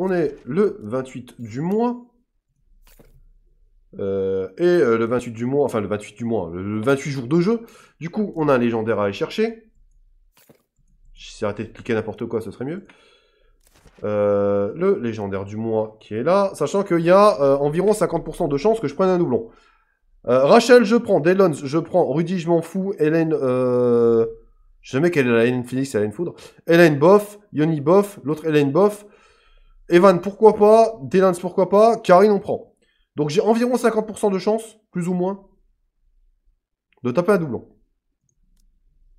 On est le 28 du mois. Euh, et euh, le 28 du mois, enfin le 28 du mois, le, 28 jours de jeu. Du coup, on a un légendaire à aller chercher. Si arrêté de cliquer n'importe quoi, ce serait mieux. Euh, le légendaire du mois qui est là, sachant qu'il y a environ 50% de chances que je prenne un doublon. Rachel, je prends. Delons, je prends. Rudy, je m'en fous. Hélène, je sais jamais quelle est la Hélène Phoenix Hélène Foudre. Hélène Boff, Yoni Boff, l'autre Hélène Boff. Evan, pourquoi pas Delance, pourquoi pas Karine, on prend. Donc j'ai environ 50% de chance, plus ou moins, de taper un doublon.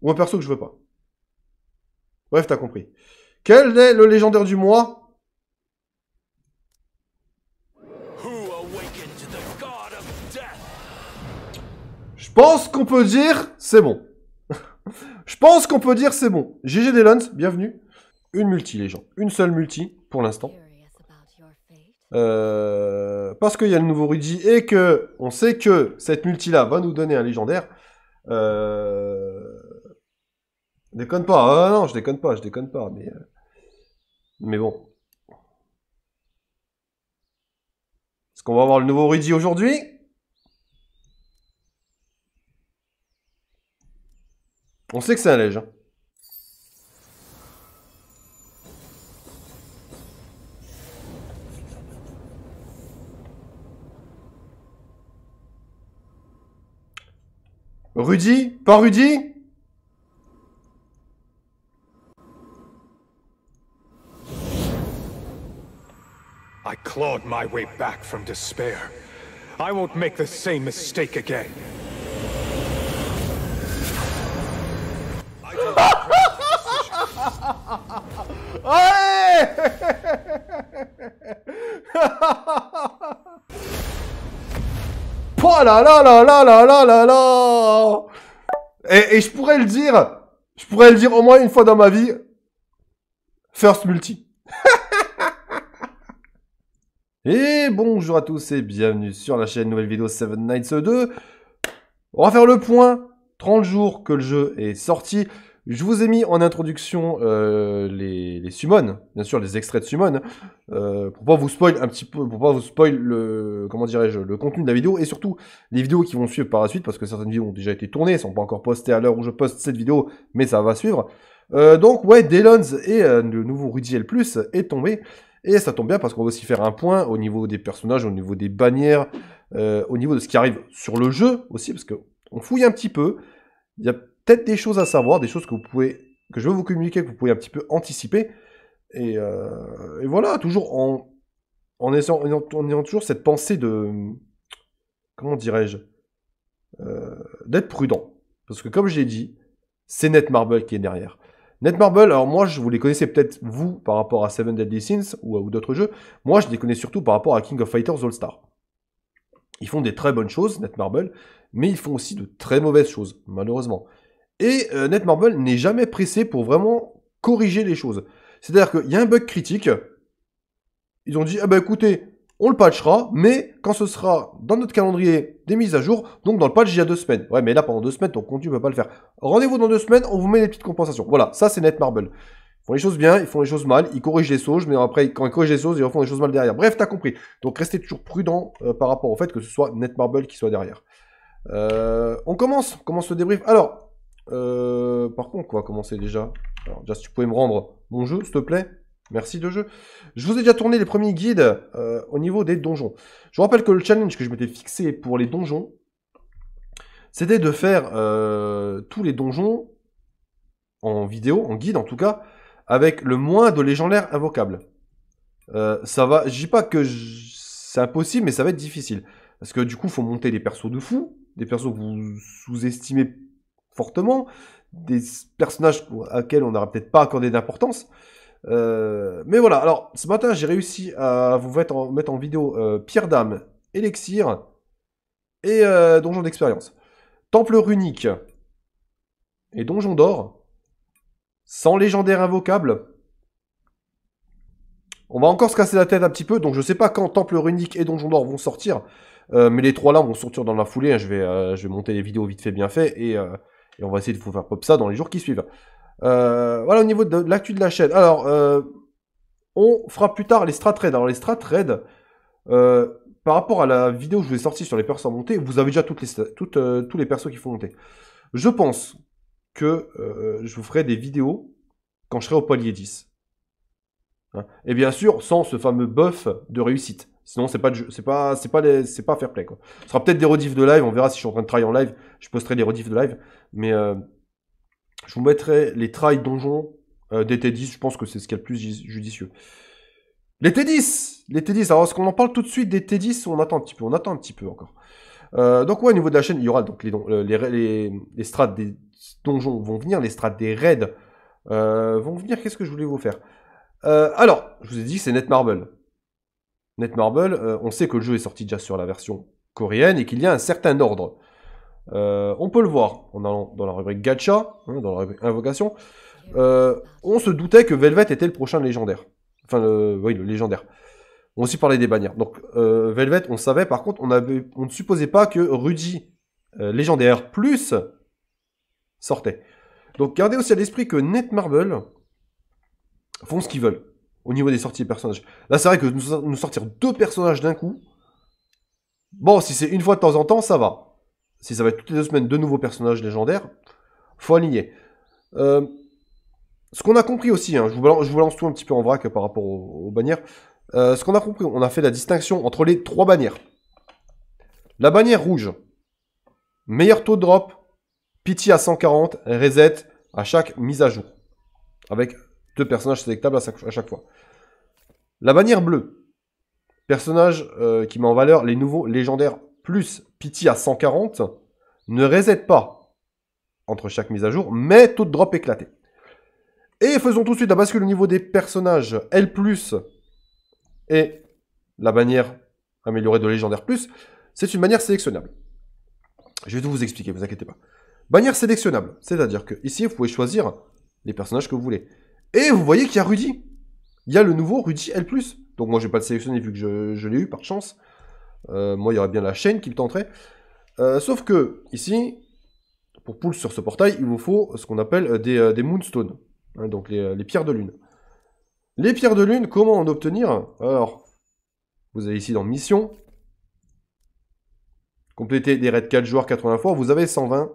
Ou un perso que je veux pas. Bref, t'as compris. Quel est le légendaire du mois Je pense qu'on peut dire c'est bon. Je pense qu'on peut dire c'est bon. GG Delance, bienvenue. Une multi, les gens. Une seule multi pour l'instant. Euh, parce qu'il y a le nouveau Rudy et que on sait que cette multi-là va nous donner un légendaire. Euh, déconne pas. Ah, non, je déconne pas, je déconne pas. Mais, euh, mais bon. Est-ce qu'on va avoir le nouveau Rudy aujourd'hui On sait que c'est un légendaire. Hein. Rudy Pas Rudy I clawed my way back from despair. I won't make the same mistake again. Oh là là et, je pourrais le dire, je pourrais le dire au moins une fois dans ma vie. First multi. et bonjour à tous et bienvenue sur la chaîne nouvelle vidéo Seven Nights 2. On va faire le point. 30 jours que le jeu est sorti. Je vous ai mis en introduction euh, les, les bien sûr les extraits de summons, euh, pour pas vous spoil un petit peu, pour pas vous spoil le, comment dirais-je, le contenu de la vidéo et surtout les vidéos qui vont suivre par la suite parce que certaines vidéos ont déjà été tournées, sont pas encore postées à l'heure où je poste cette vidéo, mais ça va suivre. Euh, donc ouais, Delons et euh, le nouveau Rudy Plus est tombé et ça tombe bien parce qu'on va aussi faire un point au niveau des personnages, au niveau des bannières, au niveau de ce qui arrive sur le jeu aussi parce que on fouille un petit peu. Il y a des choses à savoir, des choses que vous pouvez, que je veux vous communiquer, que vous pouvez un petit peu anticiper. Et, euh, voilà, toujours en, en, ayant, toujours cette pensée de, comment dirais-je, euh, d'être prudent. Parce que comme j'ai dit, c'est Netmarble qui est derrière. Netmarble, alors moi, je vous les connaissais peut-être, vous, par rapport à Seven Deadly Sins ou, ou d'autres jeux. Moi, je les connais surtout par rapport à King of Fighters All-Star. Ils font des très bonnes choses, Netmarble, mais ils font aussi de très mauvaises choses, malheureusement. Et euh, Netmarble n'est jamais pressé pour vraiment corriger les choses. C'est-à-dire qu'il y a un bug critique, ils ont dit, ah bah écoutez, on le patchera, mais quand ce sera dans notre calendrier des mises à jour, donc dans le patch il y a deux semaines. Ouais, mais là pendant deux semaines, ton contenu ne peut pas le faire. Rendez-vous dans deux semaines, on vous met des petites compensations. Voilà, ça c'est Netmarble. Ils font les choses bien, ils font les choses mal, ils corrigent les sauges, mais après, quand ils corrigent les choses, ils refont les choses mal derrière. Bref, t'as compris. Donc restez toujours prudent euh, par rapport au fait que ce soit Netmarble qui soit derrière. Euh, on commence, on commence le débrief. Alors, euh, par contre, quoi, commencer déjà Alors, si tu pouvais me rendre mon jeu, s'il te plaît. Merci de jeu. Je vous ai déjà tourné les premiers guides euh, au niveau des donjons. Je vous rappelle que le challenge que je m'étais fixé pour les donjons, c'était de faire euh, tous les donjons en vidéo, en guide en tout cas, avec le moins de légendaires invocables. ça va, je dis pas que c'est impossible, mais ça va être difficile. Parce que du coup, il faut monter des persos de fou, des persos que vous sous-estimez fortement, des personnages à qui on n'aurait peut-être pas accordé d'importance. Euh, mais voilà, alors ce matin j'ai réussi à vous mettre en, vidéo euh, Pierre d'âme, Elixir et euh, Donjon d'expérience. Temple runique et Donjon d'or, sans légendaire invocable. On va encore se casser la tête un petit peu, donc je sais pas quand Temple runique et Donjon d'or vont sortir, mais les trois là vont sortir dans la foulée, hein. je, vais, je vais monter les vidéos vite fait bien fait et et on va essayer de vous faire pop ça dans les jours qui suivent. Euh, voilà au niveau de l'actu de la chaîne. Alors, euh, on fera plus tard les strat trades. Alors, les strat trades, euh, par rapport à la vidéo que je vous ai sortie sur les persos à monter, vous avez déjà toutes les, tous les persos qui font monter. Je pense que je vous ferai des vidéos quand je serai au palier hein. 10. Et bien sûr, sans ce fameux buff de réussite. Sinon, c'est pas, pas, c'est pas, pas fair play, quoi. Ce sera peut-être des rediffs de live, on verra si je suis en train de travailler en live. Je posterai les rediffs de live. Mais euh, je vous mettrai les trails donjons euh, des t 10. Je pense que c'est ce qu'il y a le plus judicieux. Les T10 Les T10, alors est-ce qu'on en parle tout de suite des T10 On attend un petit peu, on attend un petit peu encore. Euh, donc ouais, au niveau de la chaîne, il y aura donc les, les, strates des donjons vont venir, les strates des raids vont venir. Qu'est-ce que je voulais vous faire Alors, je vous ai dit que c'est Netmarble. Netmarble, on sait que le jeu est sorti déjà sur la version coréenne et qu'il y a un certain ordre. Euh, on peut le voir en allant dans la rubrique gacha, hein, dans la rubrique invocation. Euh, on se doutait que Velvet était le prochain légendaire. Enfin, oui, le légendaire. On aussi parlait des bannières. Donc, euh, Velvet, on savait. Par contre, on, on ne supposait pas que Rudy légendaire plus sortait. Donc, gardez aussi à l'esprit que Netmarble font ce qu'ils veulent au niveau des sorties de personnages. Là, c'est vrai que nous sortir deux personnages d'un coup, bon, si c'est une fois de temps en temps, ça va si ça va être toutes les deux semaines de nouveaux personnages légendaires, faut aligner. Euh, ce qu'on a compris aussi, hein, je, vous lance, tout un petit peu en vrac par rapport aux, bannières. Euh, ce qu'on a compris, on a fait la distinction entre les trois bannières. La bannière rouge, meilleur taux de drop, pity à 140, reset à chaque mise à jour. Avec deux personnages sélectables à chaque, fois. La bannière bleue, personnage euh, qui met en valeur les nouveaux légendaires plus Pity à 140 ne reset pas entre chaque mise à jour, mais taux de drop éclaté. Et faisons tout de suite la bascule le niveau des personnages L+, et la bannière améliorée de Légendaire+, plus. c'est une bannière sélectionnable. Je vais tout vous expliquer, vous inquiétez pas. Bannière sélectionnable, c'est-à-dire que ici, vous pouvez choisir les personnages que vous voulez. Et vous voyez qu'il y a Rudy. Il y a le nouveau Rudy L+. Donc moi, je ne vais pas le sélectionner vu que je l'ai eu par chance. Euh, moi, il y aurait bien la chaîne qui me tenterait. Euh, sauf que, ici, pour pull sur ce portail, il vous faut ce qu'on appelle euh, des, moonstones. Hein, donc les, les, pierres de lune. Les pierres de lune, comment en obtenir Alors, vous avez ici dans Mission. Compléter des raids 4 joueurs 80 fois, vous avez 120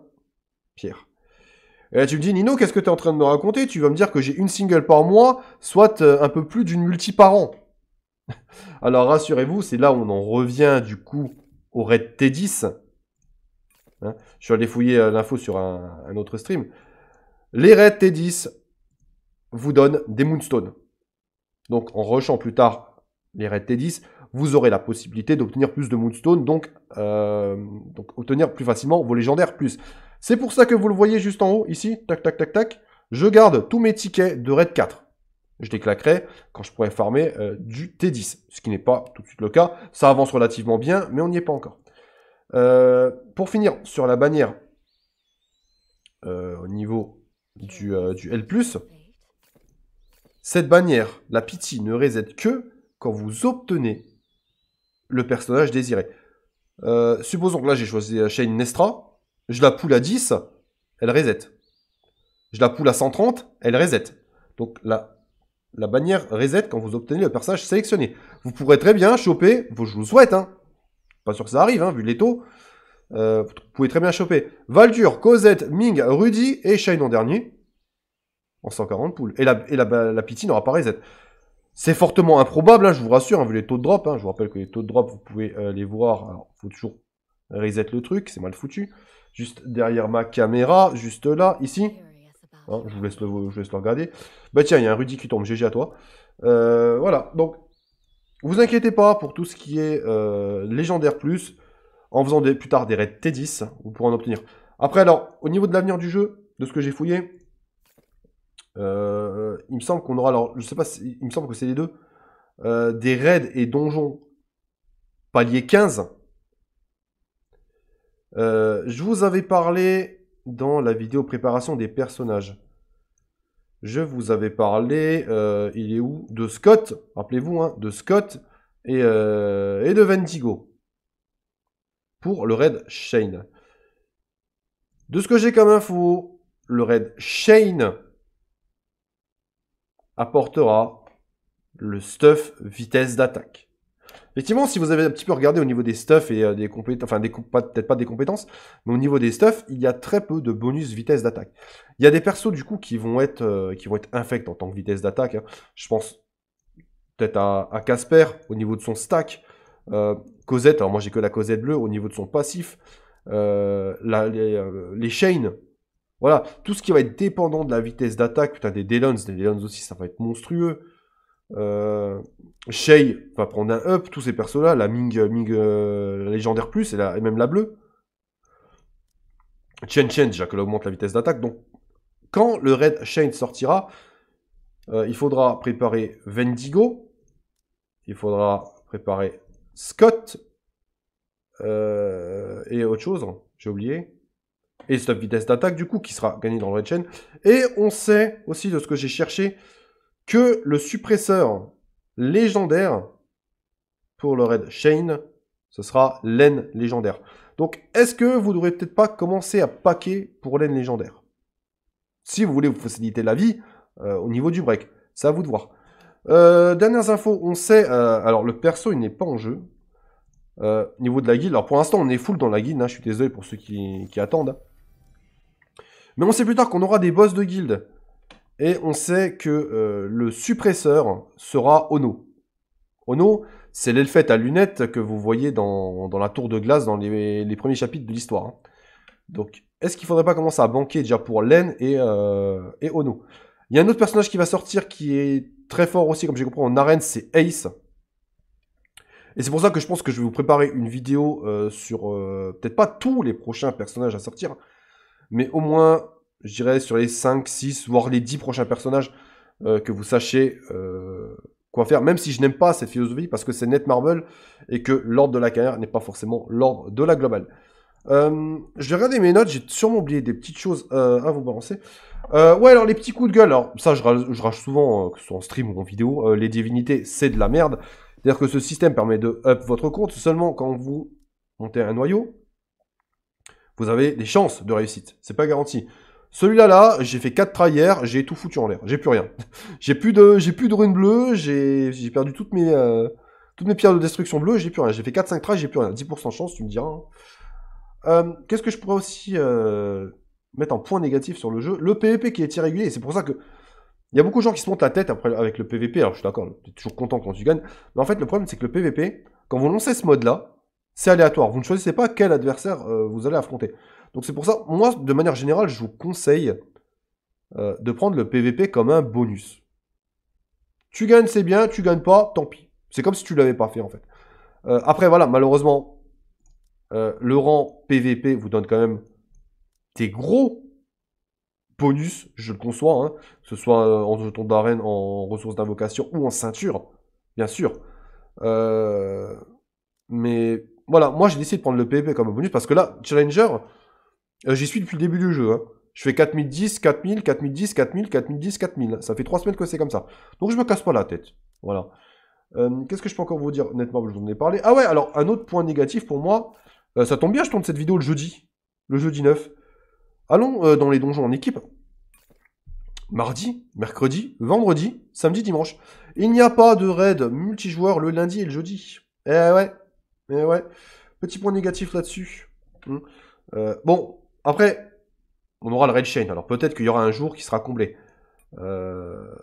pierres. Et là, tu me dis, Nino, qu'est-ce que tu es en train de me raconter Tu vas me dire que j'ai une single par mois, soit un peu plus d'une multi par an. Alors rassurez-vous, c'est là où on en revient du coup au Red T10. Hein. je suis allé fouiller euh, l'info sur un, autre stream. Les Red T10 vous donnent des Moonstones. Donc en rushant plus tard les Red T10, vous aurez la possibilité d'obtenir plus de Moonstones, euh, donc, obtenir plus facilement vos légendaires plus. C'est pour ça que vous le voyez juste en haut, ici, tac, tac, tac, tac. Je garde tous mes tickets de Red 4 je les quand je pourrais farmer euh, du T10, ce qui n'est pas tout de suite le cas. Ça avance relativement bien, mais on n'y est pas encore. Euh, pour finir, sur la bannière euh, au niveau du, L+, cette bannière, la Pity ne reset que quand vous obtenez le personnage désiré. supposons que là j'ai choisi Shane Nestra, je la poule à 10, elle reset. Je la poule à 130, elle reset. Donc là, la bannière reset quand vous obtenez le personnage sélectionné. Vous pourrez très bien choper, je vous le souhaite, hein, pas sûr que ça arrive, hein, vu les taux, euh, vous pouvez très bien choper Valdur, Cosette, Ming, Rudy et Shine en dernier, en 140 poules. Et la, et la n'aura pas reset. C'est fortement improbable, hein, je vous rassure, hein, vu les taux de drop. Hein. je vous rappelle que les taux de drop, vous pouvez euh, les voir. Alors, faut toujours reset le truc, c'est mal foutu. Juste derrière ma caméra, juste là, ici. Hein, je, vous laisse le, laisse regarder. Bah tiens, il y a un Rudy qui tombe, GG à toi. Euh, voilà, donc vous inquiétez pas pour tout ce qui est euh, légendaire plus, en faisant des, plus tard des raids T10, vous pourrez en obtenir. Après, alors, au niveau de l'avenir du jeu, de ce que j'ai fouillé, euh, il me semble qu'on aura, alors, je sais pas, si, il me semble que c'est les deux, des raids et donjons palier 15. je vous avais parlé dans la vidéo préparation des personnages. Je vous avais parlé, euh, il est où De Scott, rappelez-vous, hein, de Scott et, euh, et de Ventigo pour le raid Shane. De ce que j'ai comme info, le raid Shane apportera le stuff vitesse d'attaque. Effectivement, si vous avez un petit peu regardé au niveau des stuffs et euh, des compétences, enfin peut-être pas des compétences, mais au niveau des stuffs, il y a très peu de bonus vitesse d'attaque. Il y a des persos du coup qui vont être euh, qui vont être infects en tant que vitesse d'attaque. Hein. Je pense peut-être à Casper au niveau de son stack, euh, Cosette. Alors moi j'ai que la Cosette bleue au niveau de son passif, les, les Voilà, tout ce qui va être dépendant de la vitesse d'attaque, putain des Delons, des Delons aussi ça va être monstrueux. Euh, Shay va prendre un up, tous ces persos-là, la Ming, Ming euh, légendaire plus et, et, même la bleue. Chen Chen, déjà que augmente la vitesse d'attaque. Donc, quand le Red Chain sortira, euh, il faudra préparer Vendigo, il faudra préparer Scott euh, et autre chose, hein, j'ai oublié. Et stop vitesse d'attaque, du coup, qui sera gagné dans le Red Chain. Et on sait aussi de ce que j'ai cherché que le suppresseur légendaire pour le raid Shane, ce sera laine légendaire. Donc, est-ce que vous ne devrez peut-être pas commencer à paquer pour laine légendaire Si vous voulez vous faciliter la vie euh, au niveau du break, c'est à vous de voir. Euh, dernières infos, on sait, euh, alors le perso il n'est pas en jeu. niveau de la guilde, alors pour l'instant on est full dans la guilde, hein, je suis désolé pour ceux qui, qui attendent. Mais on sait plus tard qu'on aura des boss de guilde et on sait que euh, le suppresseur sera Ono. Ono, c'est l'elfette à lunettes que vous voyez dans, la tour de glace dans les, premiers chapitres de l'histoire. Hein. Donc, est-ce qu'il ne faudrait pas commencer à banquer déjà pour Len et, euh, et Ono Il y a un autre personnage qui va sortir qui est très fort aussi, comme j'ai compris, en arène, c'est Ace. Et c'est pour ça que je pense que je vais vous préparer une vidéo euh, sur peut-être pas tous les prochains personnages à sortir, mais au moins je dirais, sur les 5, 6, voire les 10 prochains personnages, euh, que vous sachiez euh, quoi faire, même si je n'aime pas cette philosophie, parce que c'est net marble et que l'ordre de la carrière n'est pas forcément l'ordre de la globale. Euh, je vais regarder mes notes, j'ai sûrement oublié des petites choses à vous balancer. ouais, alors les petits coups de gueule, alors ça je rage, souvent, que ce soit en stream ou en vidéo, les divinités c'est de la merde. C'est-à-dire que ce système permet de up votre compte seulement quand vous montez un noyau, vous avez des chances de réussite. C'est pas garanti. Celui-là, là, j'ai fait 4 tries hier, j'ai tout foutu en l'air, j'ai plus rien. j'ai plus de j'ai plus de runes bleues, j'ai perdu toutes mes, euh, toutes mes pierres de destruction bleues, j'ai plus rien. J'ai fait 4-5 tries, j'ai plus rien. 10% chance, tu me diras. Hein. Euh, qu'est-ce que je pourrais aussi euh, mettre en point négatif sur le jeu Le PvP qui est irrégulier, c'est pour ça que... Il y a beaucoup de gens qui se montent la tête après, avec le PvP, alors je suis d'accord, tu es toujours content quand tu gagnes, mais en fait le problème c'est que le PvP, quand vous lancez ce mode-là, c'est aléatoire. Vous ne choisissez pas quel adversaire vous allez affronter. Donc c'est pour ça, moi, de manière générale, je vous conseille euh, de prendre le PVP comme un bonus. Tu gagnes, c'est bien, tu gagnes pas, tant pis. C'est comme si tu l'avais pas fait, en fait. Euh, après, voilà, malheureusement, euh, le rang PVP vous donne quand même des gros bonus, je le conçois, que hein. ce soit en jeton d'arène, en ressources d'invocation ou en ceinture, bien sûr. mais voilà, moi j'ai décidé de prendre le PVP comme un bonus parce que là, Challenger, euh, j'y suis depuis le début du jeu. Hein. Je fais 4010, 4000, 4010, 4000, 4010, 4000. Ça fait 3 semaines que c'est comme ça. Donc je me casse pas la tête. Voilà. Euh, qu'est-ce que je peux encore vous dire Honnêtement, je vous en ai parlé. Ah ouais, alors un autre point négatif pour moi. Euh, ça tombe bien, je tourne cette vidéo le jeudi. Le jeudi 9. Allons dans les donjons en équipe. Mardi, mercredi, vendredi, samedi, dimanche. Il n'y a pas de raid multijoueur le lundi et le jeudi. Eh ouais. Eh ouais. Petit point négatif là-dessus. Hmm. bon, après, on aura le raid Chain. Alors peut-être qu'il y aura un jour qui sera comblé. Euh,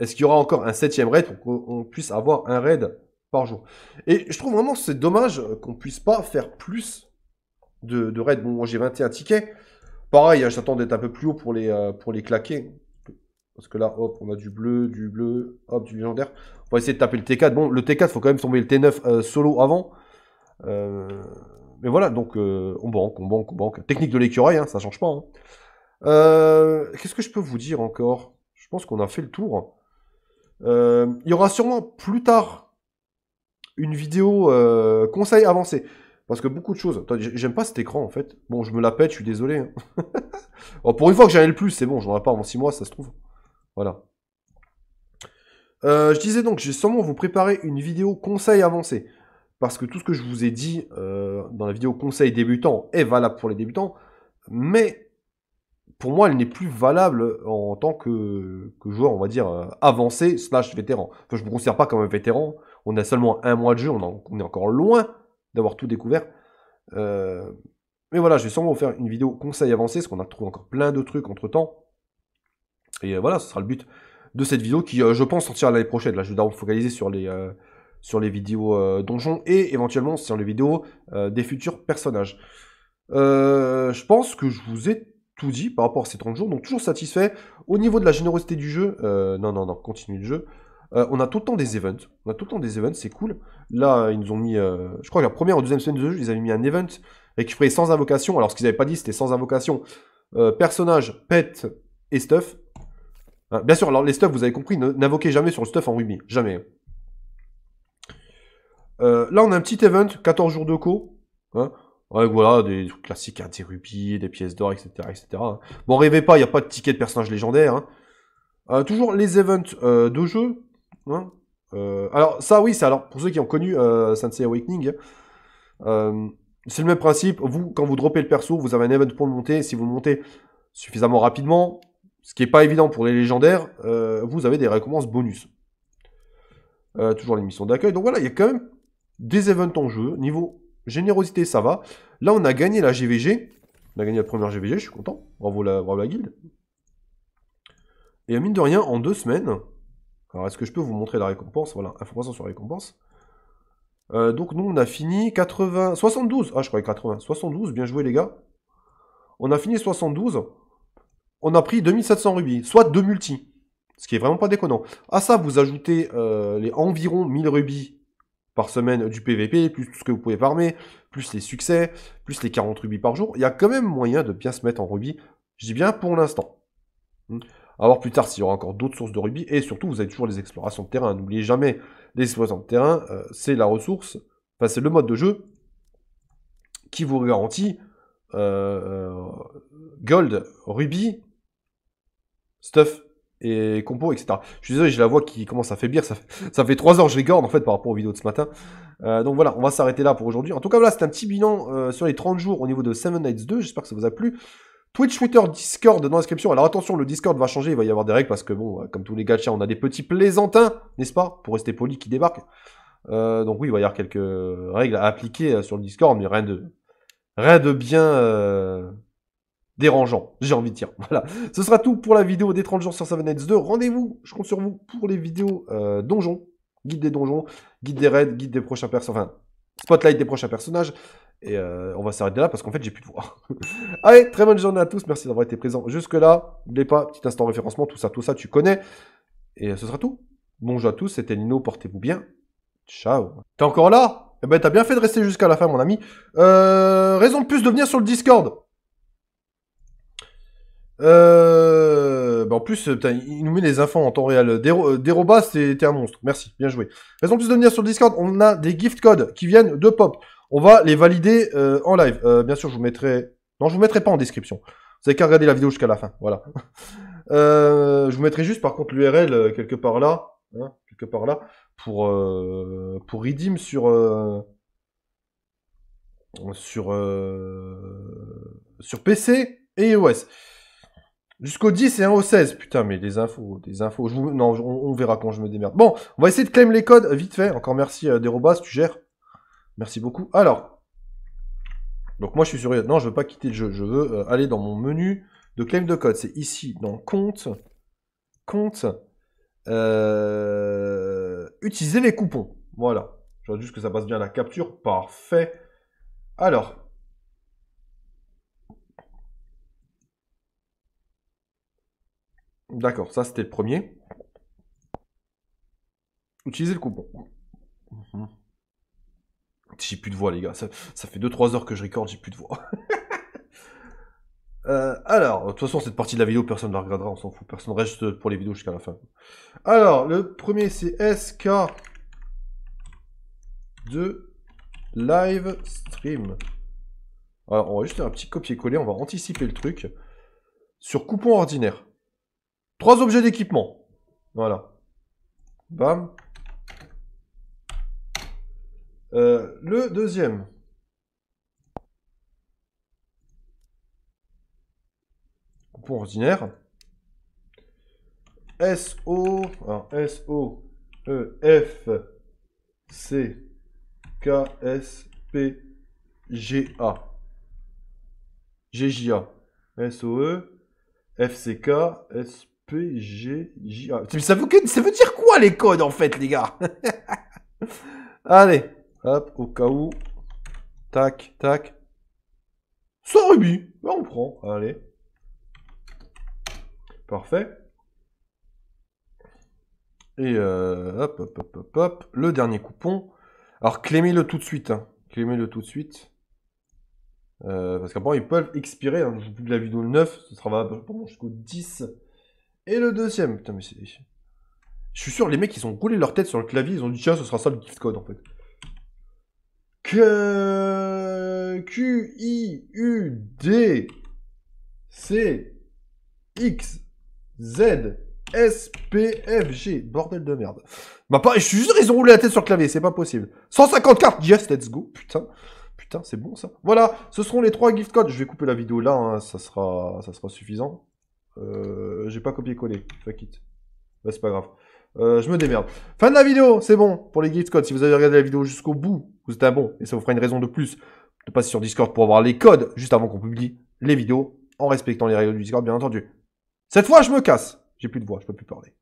est-ce qu'il y aura encore un septième raid pour qu'on puisse avoir un raid par jour Et je trouve vraiment c'est dommage qu'on puisse pas faire plus de, de raids. Bon, moi j'ai 21 tickets. Pareil, hein, j'attends d'être un peu plus haut pour les, euh, pour les claquer. Parce que là, hop, on a du bleu, du bleu, hop, du légendaire. On va essayer de taper le T4. Bon, le T4, il faut quand même tomber le T9 euh, solo avant. Euh, mais voilà, donc euh, on banque, on banque, on banque. Technique de l'écureuil, hein, ça change pas. Hein. Euh, qu'est-ce que je peux vous dire encore Je pense qu'on a fait le tour. Euh, il y aura sûrement plus tard une vidéo conseil avancé. Parce que beaucoup de choses. J'aime pas cet écran en fait. Bon, je me la pète, je suis désolé. Hein. pour une fois que j'en ai le plus, c'est bon, j'en ai pas avant 6 mois, ça se trouve. Voilà. je disais donc, j'ai sûrement vous préparer une vidéo conseil avancé parce que tout ce que je vous ai dit euh, dans la vidéo conseil débutant est valable pour les débutants, mais pour moi, elle n'est plus valable en tant que, joueur, on va dire, euh, avancé slash vétéran. Enfin, je ne me considère pas comme un vétéran. On a seulement un mois de jeu, on, est encore loin d'avoir tout découvert. Euh, mais voilà, je vais sûrement vous faire une vidéo conseil avancé, parce qu'on a trouvé encore plein de trucs entre-temps. Et voilà, ce sera le but de cette vidéo qui, je pense, sortira l'année prochaine. Là, je vais d'abord me focaliser sur les, sur les vidéos donjon euh, donjons et éventuellement sur les vidéos euh, des futurs personnages. Euh, je pense que je vous ai tout dit par rapport à ces 30 jours, donc toujours satisfait. Au niveau de la générosité du jeu, non, non, non, continue le jeu. on a tout le temps des events, on a tout le temps des events, c'est cool. Là, ils nous ont mis, je crois que la première ou deuxième semaine de jeu, ils avaient mis un event récupéré sans invocation. Alors, ce qu'ils n'avaient pas dit, c'était sans invocation. personnage, pet et stuff. Hein, bien sûr, alors les stuff, vous avez compris, n'invoquez jamais sur le stuff en Ruby. Jamais. Hein. Euh, là, on a un petit event, 14 jours de co. Hein. avec voilà, des classiques interrupis, hein, des pièces d'or, etc. etc. Hein. Bon, rêvez pas, il n'y a pas de ticket de personnage légendaire. Euh, toujours les events euh, de jeu. alors, ça, oui, c'est alors pour ceux qui ont connu Sensei Awakening. c'est le même principe. Vous, quand vous dropez le perso, vous avez un event pour le monter. Si vous le montez suffisamment rapidement, ce qui n'est pas évident pour les légendaires, vous avez des récompenses bonus. toujours les missions d'accueil. Donc voilà, il y a quand même des events en jeu. Niveau générosité, ça va. Là, on a gagné la GVG. On a gagné la première GVG, je suis content. Bravo la, bravo la guilde. Et à mine de rien, en deux semaines... Alors, est-ce que je peux vous montrer la récompense Voilà, information sur la récompense. Euh, donc, nous, on a fini 80... 72 Ah, je croyais 80. 72, bien joué, les gars. On a fini 72. On a pris 2700 rubis, soit deux multi. Ce qui est vraiment pas déconnant. À ça, vous ajoutez euh, les environ 1000 rubis par semaine du PVP, plus tout ce que vous pouvez farmer, plus les succès, plus les 40 rubis par jour, il y a quand même moyen de bien se mettre en rubis, je dis bien pour l'instant. Alors hmm. plus tard, s'il y aura encore d'autres sources de rubis, et surtout, vous avez toujours les explorations de terrain, n'oubliez jamais, les explorations de terrain, euh, c'est la ressource, enfin c'est le mode de jeu qui vous garantit euh, euh, gold, rubis, stuff et compo, etc. Je suis désolé, j'ai la voix qui commence à faiblir. Ça, fait, ça fait 3 heures, je rigorde, en fait par rapport aux vidéos de ce matin. Euh, donc voilà, on va s'arrêter là pour aujourd'hui. En tout cas, voilà, c'est un petit bilan euh, sur les 30 jours au niveau de Seven Nights 2. J'espère que ça vous a plu. Twitch, Twitter, Discord dans description. Alors attention, le Discord va changer, il va y avoir des règles parce que bon, euh, comme tous les gars on a des petits plaisantins, n'est-ce pas Pour rester poli, qui débarquent. donc oui, il va y avoir quelques règles à appliquer sur le Discord, mais rien de, rien de bien dérangeant, j'ai envie de dire. Voilà, ce sera tout pour la vidéo des 30 jours sur Seven Nights 2. Rendez-vous, je compte sur vous pour les vidéos euh, donjons, guide des donjons, guide des raids, guide des prochains personnages, enfin, spotlight des prochains personnages. Et euh, on va s'arrêter là parce qu'en fait, j'ai plus de voix. Allez, très bonne journée à tous. Merci d'avoir été présent jusque-là. N'oubliez pas, petit instant référencement, tout ça, tout ça, tu connais. Et euh, ce sera tout. Bonjour à tous, c'était Nino, portez-vous bien. Ciao. T'es encore là Eh ben, t'as bien fait de rester jusqu'à la fin, mon ami. raison de plus de venir sur le Discord. Euh... Bah, en plus, euh, il nous met les infos en temps réel. Euh, euh, Déroba, c'était un monstre. Merci, bien joué. Raison plus de venir sur Discord, on a des gift codes qui viennent de Pop. On va les valider en live. bien sûr, je vous mettrai... Non, je vous mettrai pas en description. Vous avez qu'à regarder la vidéo jusqu'à la fin. Voilà. je vous mettrai juste, par contre, l'URL quelque part là. Hein, quelque part là. Pour, pour redeem sur... sur... sur PC et iOS. Jusqu'au 10 et 1 au 16. Putain, mais des infos, des infos. Non, on, verra quand je me démerde. Bon, on va essayer de claim les codes vite fait. Encore merci, euh, Derobas, tu gères. Merci beaucoup. Alors, donc moi je suis sur... Non, je veux pas quitter le jeu. Je veux euh, aller dans mon menu de claim de code. C'est ici, dans compte, compte, euh... utiliser les coupons. Voilà. Je juste que ça passe bien la capture. Parfait. Alors, D'accord, ça c'était le premier. Utilisez le coupon. Mhm. J'ai plus de voix, les gars. Ça, fait 2-3 heures que je recorde, j'ai plus de voix. Euh, alors, de toute façon, cette partie de la vidéo, personne ne la regardera, on s'en fout. Personne reste pour les vidéos jusqu'à la fin. Alors, le premier, c'est SK 2 live stream. Alors, on va juste faire un petit copier-coller, on va anticiper le truc. Sur coupon ordinaire. Trois objets d'équipement. Voilà. Bam. Euh, le deuxième. Coupon ordinaire. S-O, S-O, E, F, C, K, S, P, G, A. G, J, A. S, O, E, F, C, K, S, PGJ. Ah, ça veut, que, ça veut dire quoi les codes en fait, les gars Allez, hop, au cas où. Tac, tac. Ça rubis. Bah, on prend. Allez. Parfait. Et euh, hop, hop, hop, hop, Le dernier coupon. Alors, clémez-le tout de suite. clé hein. Clémez-le tout de suite. Euh, parce qu'après ils peuvent expirer. de hein. la vidéo 9. Ce sera jusqu'au 10. Et le deuxième. Putain, mais c'est. Je suis sûr, les mecs, ils ont roulé leur tête sur le clavier, ils ont dit tiens, ce sera ça le gift code en fait. Q... Q, I, U, D, C, X, Z, S, P, F, G. Bordel de merde. Bah, pas. je suis sûr, ils ont roulé la tête sur le clavier, c'est pas possible. 150 cartes, yes, let's go. Putain. Putain, c'est bon ça. Voilà, ce seront les trois gift codes. Je vais couper la vidéo là, hein, ça, sera, ça sera suffisant. Euh, j'ai pas copié-collé. Fuck it. Bah, c'est pas grave. Euh, je me démerde. Fin de la vidéo, c'est bon pour les gift codes. Si vous avez regardé la vidéo jusqu'au bout, vous êtes un bon et ça vous fera une raison de plus de passer sur Discord pour avoir les codes juste avant qu'on publie les vidéos en respectant les règles du Discord, bien entendu. Cette fois, je me casse. J'ai plus de voix, je peux plus parler.